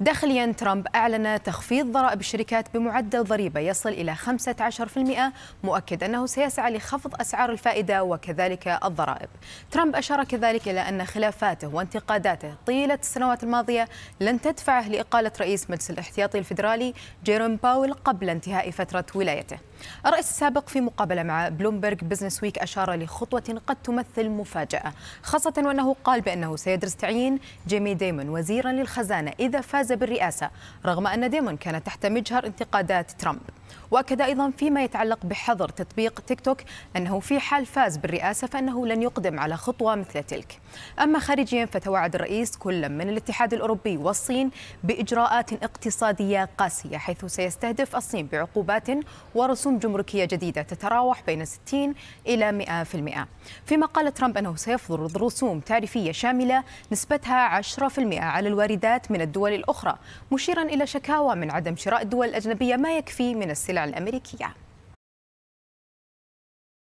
داخليا ترامب أعلن تخفيض ضرائب الشركات بمعدل ضريبة يصل إلى 15% مؤكد أنه سيسعى لخفض أسعار الفائدة وكذلك الضرائب ترامب أشار كذلك إلى أن خلافاته وانتقاداته طيلة السنوات الماضية لن تدفعه لإقالة رئيس مجلس الاحتياطي الفدرالي جيروم باول قبل انتهاء فترة ولايته الرئيس السابق في مقابلة مع بلومبرج بزنس ويك أشار لخطوة قد تمثل مفاجأة خاصة وأنه قال بأنه سيدرس تعيين جيمي ديمون وزيرا للخزانة إذا فاز فاز بالرئاسة رغم أن ديمون كانت تحت مجهر انتقادات ترامب واكد ايضا فيما يتعلق بحظر تطبيق تيك توك انه في حال فاز بالرئاسه فانه لن يقدم على خطوه مثل تلك. اما خارجيا فتوعد الرئيس كل من الاتحاد الاوروبي والصين باجراءات اقتصاديه قاسيه حيث سيستهدف الصين بعقوبات ورسوم جمركيه جديده تتراوح بين 60 الى 100%. فيما قال ترامب انه سيفرض رسوم تعريفيه شامله نسبتها 10% على الواردات من الدول الاخرى، مشيرا الى شكاوى من عدم شراء الدول الاجنبيه ما يكفي من السلع الأمريكية